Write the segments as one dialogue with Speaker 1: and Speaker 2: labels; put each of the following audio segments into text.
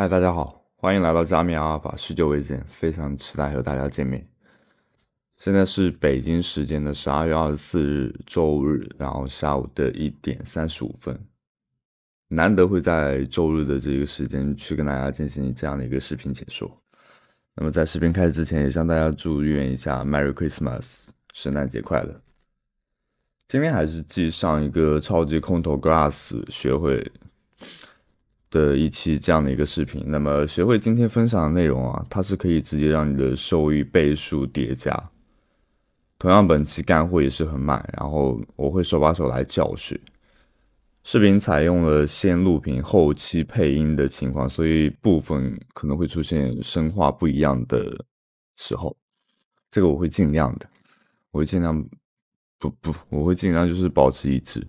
Speaker 1: 嗨，大家好，欢迎来到加密阿尔法，许久未见，非常期待和大家见面。现在是北京时间的十二月二十四日周日，然后下午的一点三十五分，难得会在周日的这个时间去跟大家进行这样的一个视频解说。那么在视频开始之前，也向大家祝愿一下，Merry Christmas，圣诞节快乐。今天还是继上一个超级空头 Glass 学会。的一期这样的一个视频，那么学会今天分享的内容啊，它是可以直接让你的收益倍数叠加。同样，本期干货也是很满，然后我会手把手来教学。视频采用了先录屏、后期配音的情况，所以部分可能会出现声画不一样的时候，这个我会尽量的，我会尽量不不，我会尽量就是保持一致。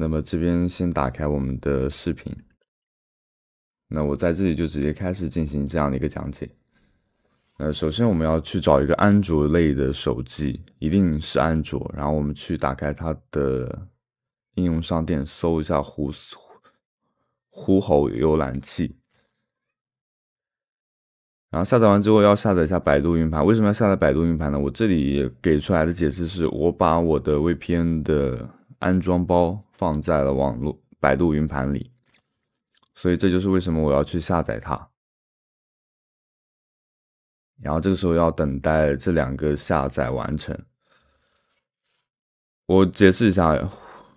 Speaker 1: 那么这边先打开我们的视频，那我在这里就直接开始进行这样的一个讲解。呃，首先我们要去找一个安卓类的手机，一定是安卓，然后我们去打开它的应用商店，搜一下“呼呼吼”浏览器，然后下载完之后要下载一下百度云盘。为什么要下载百度云盘呢？我这里给出来的解释是，我把我的 VPN 的安装包。放在了网络百度云盘里，所以这就是为什么我要去下载它。然后这个时候要等待这两个下载完成。我解释一下，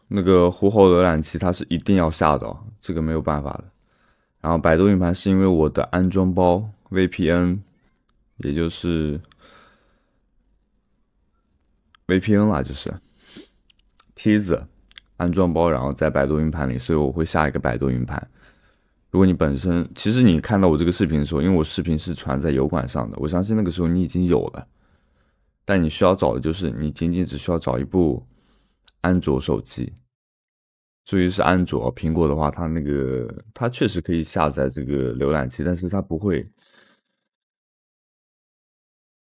Speaker 1: 那个狐猴浏览器它是一定要下的，这个没有办法的。然后百度云盘是因为我的安装包 VPN，也就是 VPN 了，就是梯子。安装包，然后在百度云盘里，所以我会下一个百度云盘。如果你本身，其实你看到我这个视频的时候，因为我视频是传在油管上的，我相信那个时候你已经有了。但你需要找的就是，你仅仅只需要找一部安卓手机。注意是安卓，苹果的话，它那个它确实可以下载这个浏览器，但是它不会。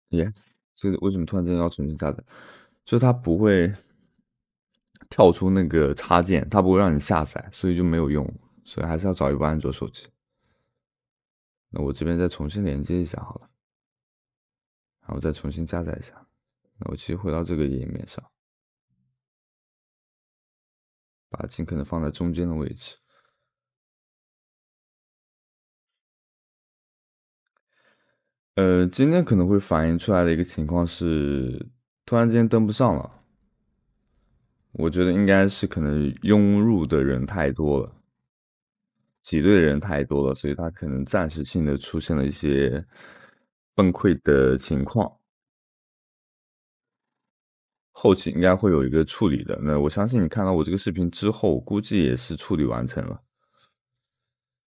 Speaker 1: 耶，这个为什么突然间要重新下载？就它不会。跳出那个插件，它不会让你下载，所以就没有用，所以还是要找一部安卓手机。那我这边再重新连接一下好了，然后再重新加载一下。
Speaker 2: 那我其实回到这个页面上，把尽可能放在中间的位置。
Speaker 1: 呃，今天可能会反映出来的一个情况是，突然之间登不上了。我觉得应该是可能涌入的人太多了，挤兑的人太多了，所以他可能暂时性的出现了一些崩溃的情况。后期应该会有一个处理的。那我相信你看到我这个视频之后，估计也是处理完成了。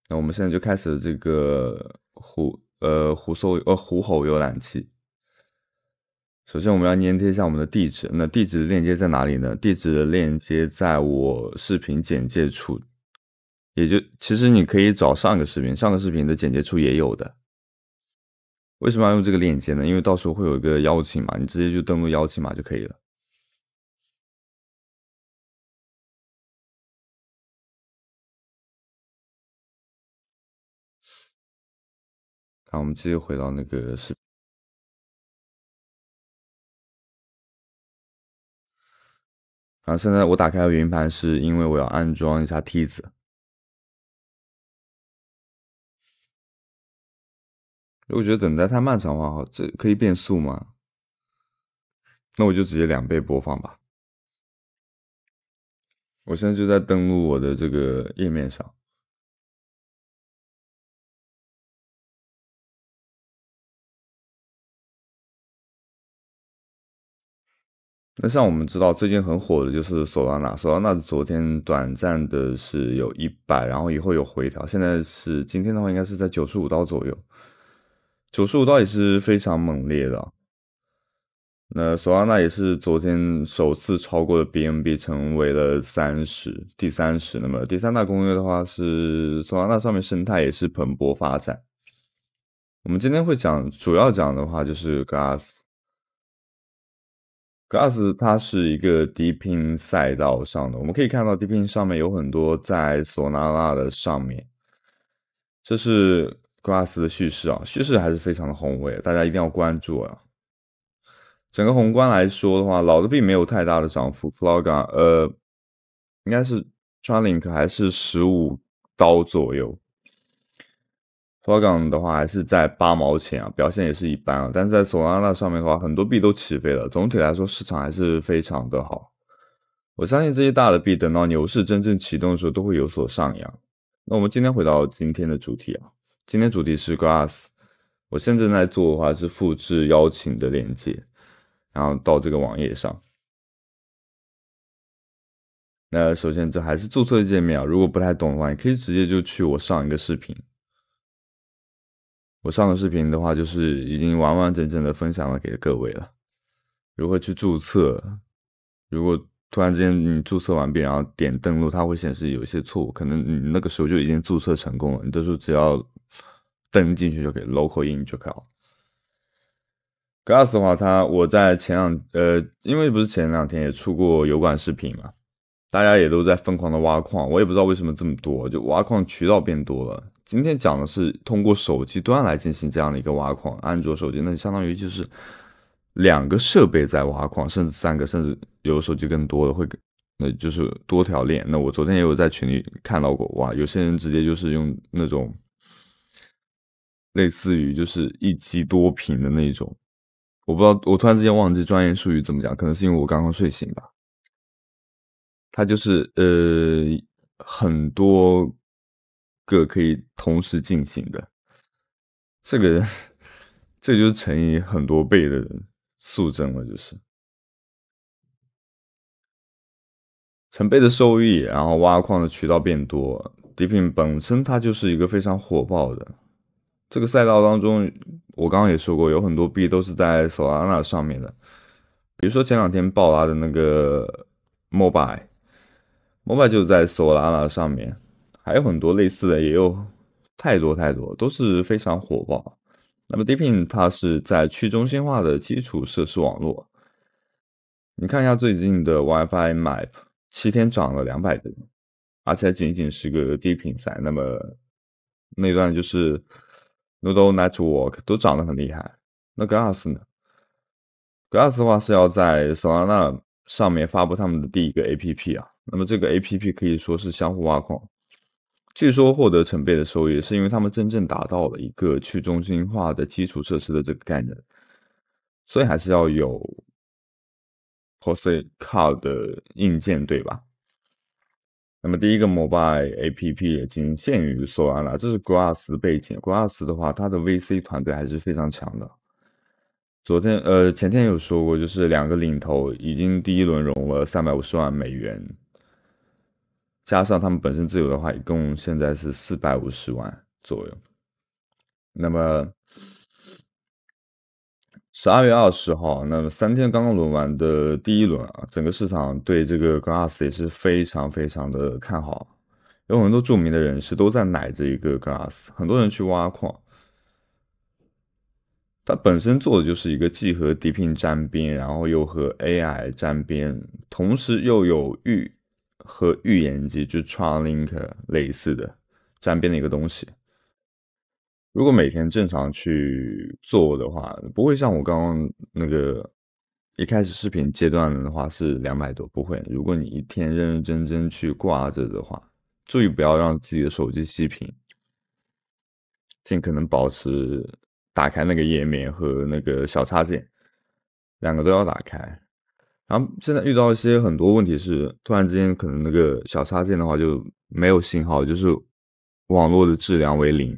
Speaker 1: 那我们现在就开始这个胡呃胡搜呃胡猴浏览器。首先，我们要粘贴一下我们的地址。那地址的链接在哪里呢？地址的链接在我视频简介处，也就其实你可以找上个视频，上个视频的简介处也有
Speaker 2: 的。为什么要用这个链接呢？因为到时候会有一个邀请码，你直接就登录邀请码就可以了。看，我们直接回到那个视。然后现在我打开云盘，是因为我要安装一下梯子。如果觉得等待太漫长的话，这可以变速吗？那我就直接两倍播放吧。我现在就在登录我的这个页面上。那像我们知道最近很火的就是索拉纳，索拉纳昨天短
Speaker 1: 暂的是有一百，然后以后有回调，现在是今天的话应该是在九十五刀左右，九十五刀也是非常猛烈的。那索拉纳也是昨天首次超过了 BNB，成为了三十，第三十。那么第三大攻略的话是索拉纳上面生态也是蓬勃发展。我们今天会讲，主要讲的话就是 Glass。Glass 它是一个低频赛道上的，我们可以看到低频上面有很多在索纳拉的上面，这是 Glass 的叙事啊，叙事还是非常的宏伟，大家一定要关注啊。整个宏观来说的话，老的并没有太大的涨幅，Floga，呃，应该是 t a r l i Link 还是十五刀左右。Polygon 的话还是在八毛钱啊，表现也是一般啊。但是在索拉纳上面的话，很多币都起飞了。总体来说，市场还是非常的好。我相信这些大的币，等到牛市真正启动的时候，都会有所上扬。那我们今天回到今天的主题啊，今天主题是 Glass。我现在正在做的话是复制邀请的链接，然后到这个网页上。那首先这还是注册界面啊，如果不太懂的话，你可以直接就去我上一个视频。我上个视频的话，就是已经完完整整的分享了给各位了，如何去注册如果突然之间你注册完毕，然后点登录，它会显示有一些错误，可能你那个时候就已经注册成功了，你到时候只要登进去就可以，log in 就可以了。Gas 的话，它我在前两呃，因为不是前两天也出过油管视频嘛，大家也都在疯狂的挖矿，我也不知道为什么这么多，就挖矿渠道变多了。今天讲的是通过手机端来进行这样的一个挖矿，安卓手机那相当于就是两个设备在挖矿，甚至三个，甚至有的手机更多的会，那就是多条链。那我昨天也有在群里看到过，哇，有些人直接就是用那种类似于就是一机多屏的那种，我不知道，我突然之间忘记专业术语怎么讲，可能是因为我刚刚睡醒吧。它就是呃很多。个可以同时进行的，这个这就是乘以很多倍的速增了，就是成倍的收益，然后挖矿的渠道变多，底品本身它就是一个非常火爆的这个赛道当中，我刚刚也说过，有很多币都是在 Solana 上面的，比如说前两天爆拉的那个 Mobile，Mobile 就在 Solana 上面。还有很多类似的，也有太多太多，都是非常火爆。那么 Deepin 它是在去中心化的基础设施网络。你看一下最近的 WiFi Map，七天涨了两百个，而且仅仅是个低频赛。那么那段就是 Noodle Network 都涨得很厉害。那 Gas 呢？Gas 的话是要在 Solana 上面发布他们的第一个 APP 啊。那么这个 APP 可以说是相互挖矿。据说获得成倍的收益，是因为他们真正达到了一个去中心化的基础设施的这个概念，所以还是要有 postcard 硬件，对吧？那么第一个 mobile app 也仅限于 Solana，这是 Grass 的背景。Grass 的话，它的 VC 团队还是非常强的。昨天呃前天有说过，就是两个领头已经第一轮融了三百五十万美元。加上他们本身自由的话，一共现在是四百五十万左右。那么十二月二十号，那么三天刚刚轮完的第一轮啊，整个市场对这个 Glass 也是非常非常的看好，有很多著名的人士都在买这一个 Glass，很多人去挖矿。它本身做的就是一个既和迪片沾边，然后又和 AI 沾边，同时又有欲。和预言机就 c h a i l i n k 类似的沾边的一个东西。如果每天正常去做的话，不会像我刚刚那个一开始视频阶段的话是两百多，不会。如果你一天认认真真去挂着的话，注意不要让自己的手机熄屏，尽可能保持打开那个页面和那个小插件，两个都要打开。然后现在遇到一些很多问题是，突然之间可能那个小插件的话就没有信号，就是网络的质量为零。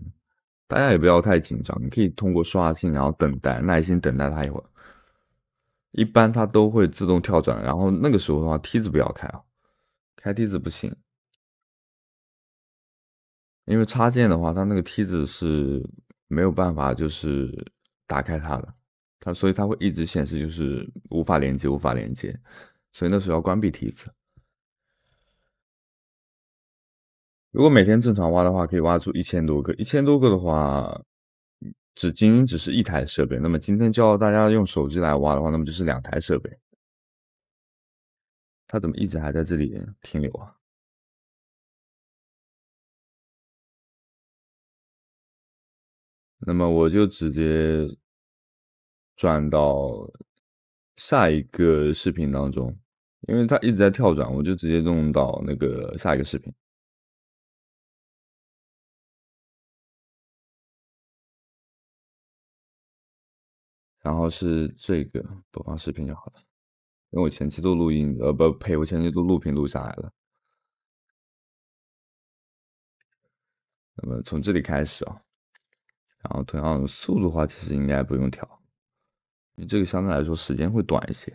Speaker 1: 大家也不要太紧张，你可以通过刷新，然后等待，耐心等待它一会儿。一般它都会自动跳转，然后那个时候的话梯子不要开啊，开梯子不行，因为插件的话它那个梯子是没有办法就是打开它的。它所以它会一直显示就是无法连接无法连接，所以那时候要关闭梯子。如果每天正常挖的话，可以挖出一千多个，一千多个的话，只仅仅只是一台设备。那么今天教大家用手机来挖的话，那么就是两台设备。
Speaker 2: 它怎么一直还在这里停留啊？那么我就直接。转到下一个视频当中，因为它一直在跳转，我就直接弄到那个下一个视频。然后是这个播放视频就好了，
Speaker 1: 因为我前期都录音，呃，不，呸，我前期都录屏录下来了。那么从这里开始啊，然后同样速度的话，其实应该不用调。这个相对来说时间会短一些。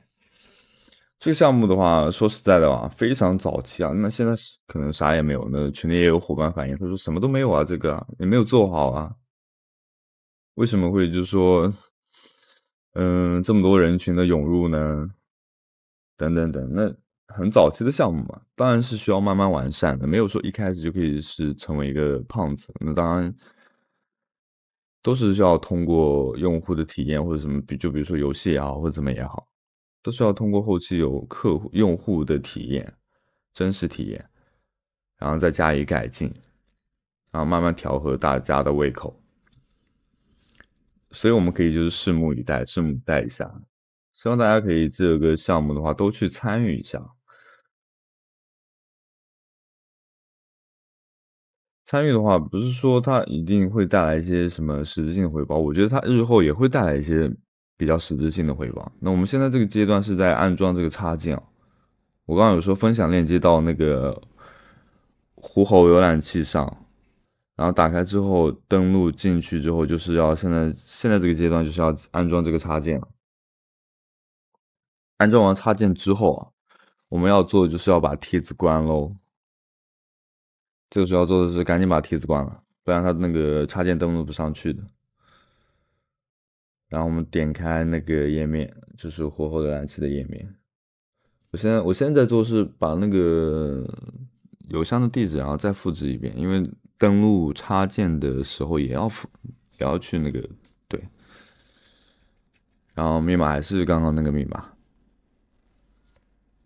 Speaker 1: 这个项目的话，说实在的啊，非常早期啊。那现在是可能啥也没有。那群里也有伙伴反映，他说什么都没有啊，这个也没有做好啊。为什么会就是说，嗯，这么多人群的涌入呢？等等等，那很早期的项目嘛，当然是需要慢慢完善的，没有说一开始就可以是成为一个胖子。那当然。都是需要通过用户的体验或者什么，比就比如说游戏也好，或者怎么也好，都需要通过后期有客户用户的体验，真实体验，然后再加以改进，然后慢慢调和大家的胃口。所以我们可以就是拭目以待，拭目以待一下。希望大家可以这个项目的话都去参与一下。参与的话，不是说它一定会带来一些什么实质性的回报，我觉得它日后也会带来一些比较实质性的回报。那我们现在这个阶段是在安装这个插件，我刚刚有说分享链接到那个狐猴浏览器上，然后打开之后登录进去之后，就是要现在现在这个阶段就是要安装这个插件。安装完插件之后啊，我们要做的就是要把帖子关喽。最主要做的是赶紧把梯子关了，不然它那个插件登录不上去的。然后我们点开那个页面，就是火候浏览器的页面。我现在我现在在做是把那个邮箱的地址，然后再复制一遍，因为登录插件的时候也要复，也要去那个对。然后密码还是刚刚那个密码。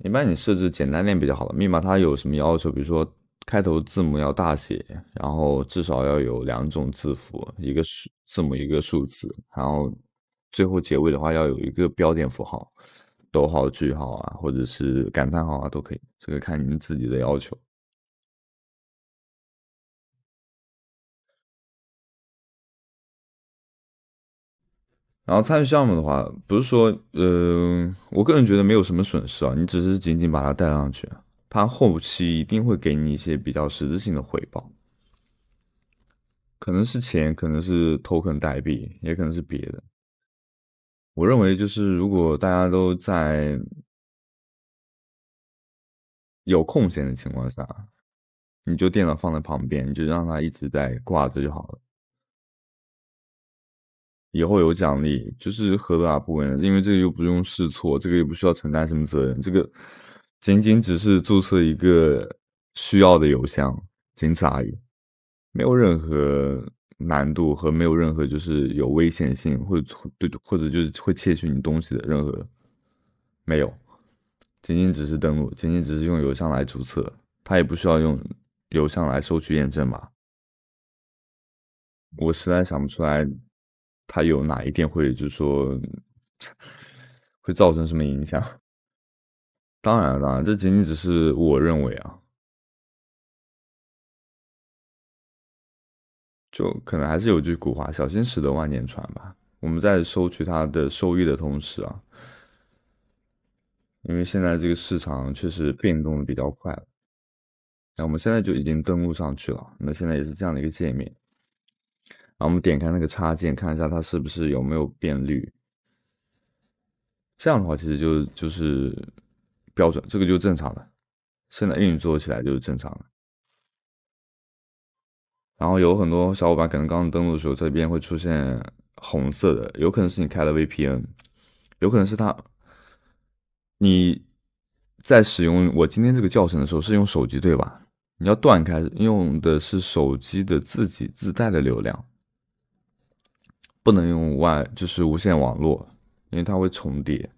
Speaker 1: 一般你设置简单点比较好了，密码它有什么要求？比如说。开头字母要大写，然后至少要有两种字符，一个数字母，一个数字，然后最后结尾的话要有一个标点符号，逗
Speaker 2: 号、句号啊，或者是感叹号啊，都可以，这个看您自己的要求。然后参与项目的话，不是说，呃，我个人
Speaker 1: 觉得没有什么损失啊，你只是仅仅把它带上去。它后期一定会给你一些比较实质性的回报，可能是钱，可能是头肯代
Speaker 2: 币，也可能是别的。我认为就是如果大家都在有空闲的情况下，你就电脑放在旁边，你就让它一直在挂着就好了。
Speaker 1: 以后有奖励就是何乐而不为？因为这个又不用试错，这个又不需要承担什么责任，这个。仅仅只是注册一个需要的邮箱，仅此而已，没有任何难度和没有任何就是有危险性或对或者就是会窃取你东西的任何没有，仅仅只是登录，仅仅只是用邮箱来注册，他也不需要用邮箱来收取验证码。我实在想不出来，他有哪一点会就是说 会造成什么影响。
Speaker 2: 当然了，这仅仅只是我认为啊，就可能还是有句古话“小心驶
Speaker 1: 得万年船”吧。我们在收取它的收益的同时啊，因为现在这个市场确实变动的比较快了。那我们现在就已经登录上去了，那现在也是这样的一个界面。然后我们点开那个插件，看一下它是不是有没有变绿。这样的话，其实就就是。标准这个就正常了，现在运作做起来就是正常的。然后有很多小伙伴可能刚刚登录的时候，这边会出现红色的，有可能是你开了 VPN，有可能是他，你在使用我今天这个教程的时候是用手机对吧？你要断开，用的是手机的自己自带的流量，不能用外就是无线网络，因为它会重叠。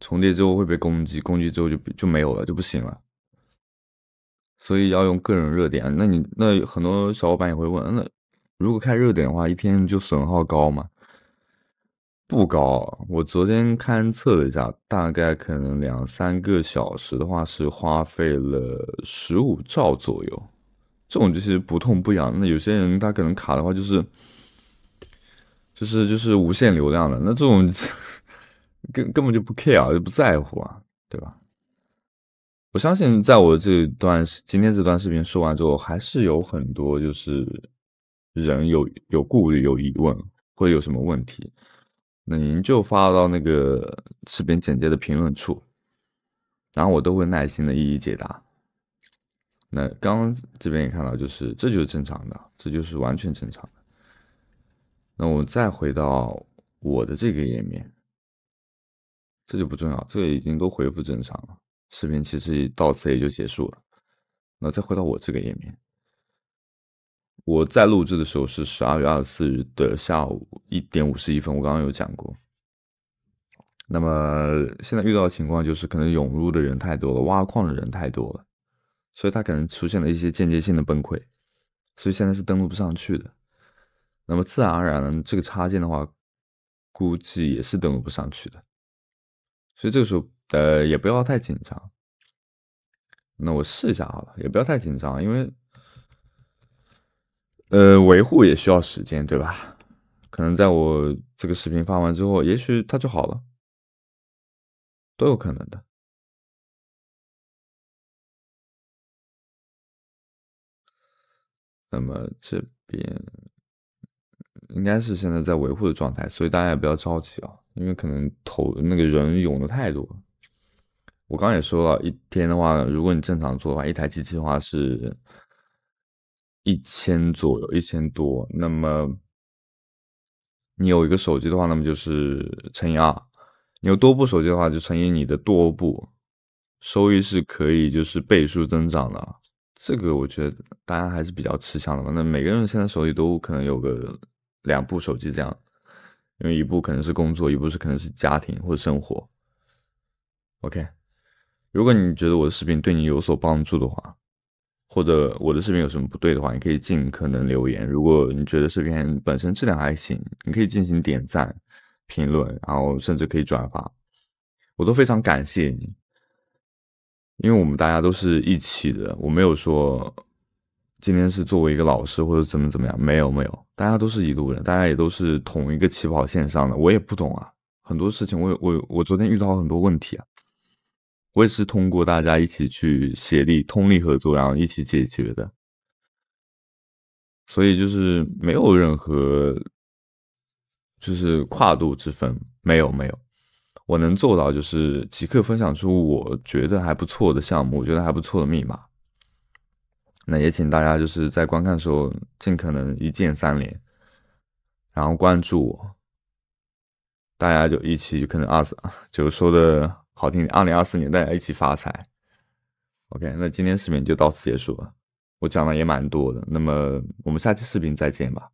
Speaker 1: 重叠之后会被攻击，攻击之后就就没有了，就不行了。所以要用个人热点。那你那很多小伙伴也会问，那如果开热点的话，一天就损耗高吗？不高，我昨天勘测了一下，大概可能两三个小时的话是花费了十五兆左右。这种就是不痛不痒。那有些人他可能卡的话就是就是就是无限流量了。那这种。根根本就不 care，就不在乎啊，对吧？我相信在我这段今天这段视频说完之后，还是有很多就是人有有顾虑、有疑问，会有什么问题，那您就发到那个视频简介的评论处，然后我都会耐心的一一解答。那刚这边也看到，就是这就是正常的，这就是完全正常的。那我再回到我的这个页面。这就不重要，这个已经都恢复正常了。视频其实到此也就结束了。那再回到我这个页面，我在录制的时候是十二月二十四日的下午一点五十一分，我刚刚有讲过。那么现在遇到的情况就是，可能涌入的人太多了，挖矿的人太多了，所以它可能出现了一些间接性的崩溃，所以现在是登录不上去的。那么自然而然，这个插件的话，估计也是登录不上去的。所以这个时候，呃，也不要太紧张。那我试一下好了，也不要太紧张，因为，呃，维护也需要时间，对吧？
Speaker 2: 可能在我这个视频发完之后，也许它就好了，都有可能的。那么这边。应该是现
Speaker 1: 在在维护的状态，所以大家也不要着急啊，因为可能投那个人涌的太多。我刚刚也说了一天的话，如果你正常做的话，一台机器的话是一千左右，一千多。那么你有一个手机的话，那么就是乘以二；你有多部手机的话，就乘以你的多部。收益是可以就是倍数增长的，这个我觉得大家还是比较吃香的吧。那每个人现在手里都可能有个。两部手机这样，因为一部可能是工作，一部是可能是家庭或者生活。OK，如果你觉得我的视频对你有所帮助的话，或者我的视频有什么不对的话，你可以尽可能留言。如果你觉得视频本身质量还行，你可以进行点赞、评论，然后甚至可以转发，我都非常感谢你，因为我们大家都是一起的，我没有说。今天是作为一个老师或者怎么怎么样，没有没有，大家都是一路人，大家也都是同一个起跑线上的，我也不懂啊，很多事情我我我昨天遇到很多问题啊，我也是通过大家一起去协力、通力合作，然后一起解决的，所以就是没有任何就是跨度之分，没有没有，我能做到就是即刻分享出我觉得还不错的项目，我觉得还不错的密码。那也请大家就是在观看的时候尽可能一键三连，然后关注我，大家就一起可能二四就是说的好听点，二零二四年大家一起发财。OK，那今天视频就到此结束了，我讲的也蛮多的，那么我们下期视频再见吧。